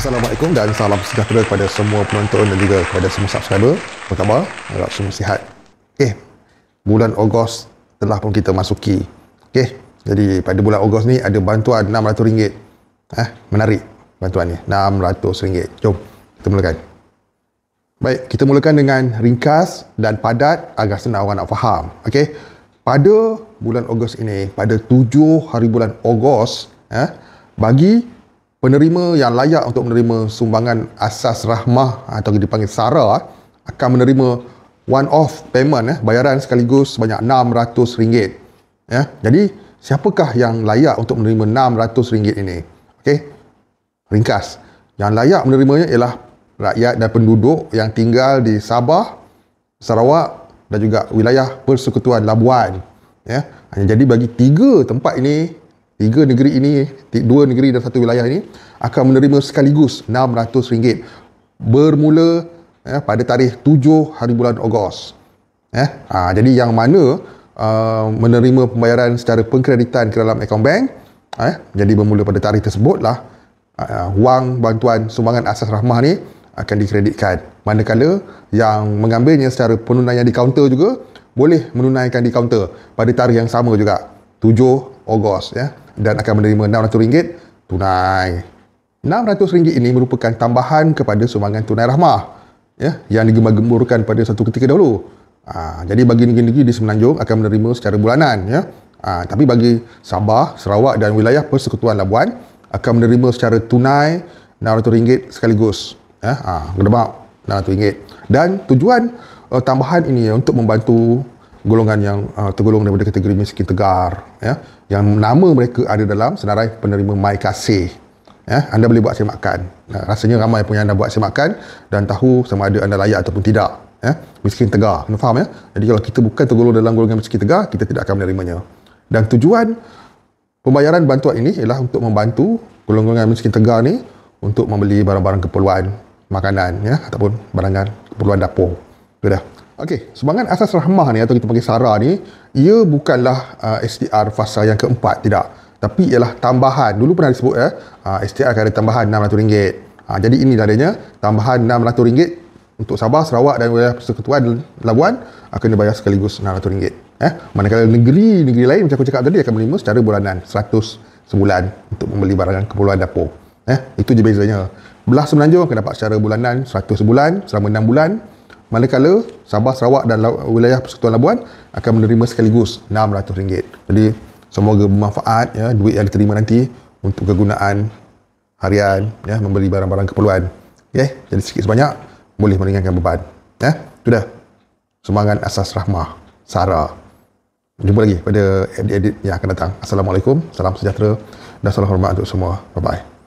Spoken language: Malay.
Assalamualaikum dan salam sejahtera kepada semua penonton dan juga kepada semua subscriber. Pertama, khabar? Harap semua sihat. Okey. Bulan Ogos telah pun kita masuki. Okey. Jadi pada bulan Ogos ni ada bantuan RM600. Ha, eh, menarik bantuan ni. RM600. Jom kita mulakan. Baik, kita mulakan dengan ringkas dan padat agar senang orang nak faham. Okey. Pada bulan Ogos ini, pada tujuh hari bulan Ogos, eh, bagi penerima yang layak untuk menerima sumbangan asas rahmah atau dipanggil SARA ah, akan menerima one off payment eh, bayaran sekaligus sebanyak RM600. Ya. Eh, jadi siapakah yang layak untuk menerima RM600 ini? Okey. Ringkas. Yang layak menerimanya ialah rakyat dan penduduk yang tinggal di Sabah, Sarawak dan juga wilayah Persekutuan Labuan. Ya. Jadi bagi tiga tempat ini tiga negeri ini, dua negeri dan satu wilayah ini akan menerima sekaligus RM600 bermula eh, pada tarikh 7 hari bulan Ogos. Eh, ha, jadi yang mana uh, menerima pembayaran secara pengkreditan ke dalam akaun bank, eh, jadi bermula pada tarikh tersebutlah uh, wang bantuan sumbangan asas rahmah ni akan dikreditkan. Manakala yang mengambilnya secara penunaian di kaunter juga boleh menunaikan di kaunter pada tarikh yang sama juga. 7 Ogos ya dan akan menerima RM600 tunai. RM600 ini merupakan tambahan kepada sumbangan tunai rahmah ya yang digembar-gemburkan pada satu ketika dahulu. Ha, jadi bagi negeri-negeri di Semenanjung akan menerima secara bulanan ya. Ha, tapi bagi Sabah, Sarawak dan wilayah Persekutuan Labuan akan menerima secara tunai RM600 sekaligus. Ya, ha, ah, RM600. Dan tujuan uh, tambahan ini ya, untuk membantu golongan yang uh, tergolong daripada kategori miskin tegar ya yang nama mereka ada dalam senarai penerima mai kasih ya anda boleh buat semakan uh, rasanya ramai pun yang anda buat semakan dan tahu sama ada anda layak ataupun tidak ya miskin tegar kena faham ya jadi kalau kita bukan tergolong dalam golongan miskin tegar kita tidak akan menerimanya dan tujuan pembayaran bantuan ini ialah untuk membantu golongan miskin tegar ni untuk membeli barang-barang keperluan makanan ya ataupun barangan keperluan dapur sudah Okey, semangat asas rahmah ni atau kita panggil SARA ni, ia bukanlah uh, SDR fasa yang keempat, tidak. Tapi ialah tambahan. Dulu pernah disebut ya, eh, uh, SDR kan ada tambahan RM600. Uh, jadi ini adanya tambahan RM600 untuk Sabah, Sarawak dan wilayah persekutuan Labuan akan uh, dibayar sekaligus RM600. Eh, manakala negeri-negeri lain macam aku cakap tadi akan menerima secara bulanan 100 sebulan untuk membeli barangan keperluan dapur. Eh, itu je bezanya. Belah semenanjung akan dapat secara bulanan 100 sebulan selama 6 bulan Manakala Sabah, Sarawak dan wilayah Persekutuan Labuan akan menerima sekaligus RM600. Jadi semoga bermanfaat ya, duit yang diterima nanti untuk kegunaan harian, ya, membeli barang-barang keperluan. Okay? Ya, jadi sikit sebanyak boleh meringankan beban. Ya? Itu dah. Semangat asas rahmah. Sara. Jumpa lagi pada edit-edit yang akan datang. Assalamualaikum. Salam sejahtera. Dan salam hormat untuk semua. Bye-bye.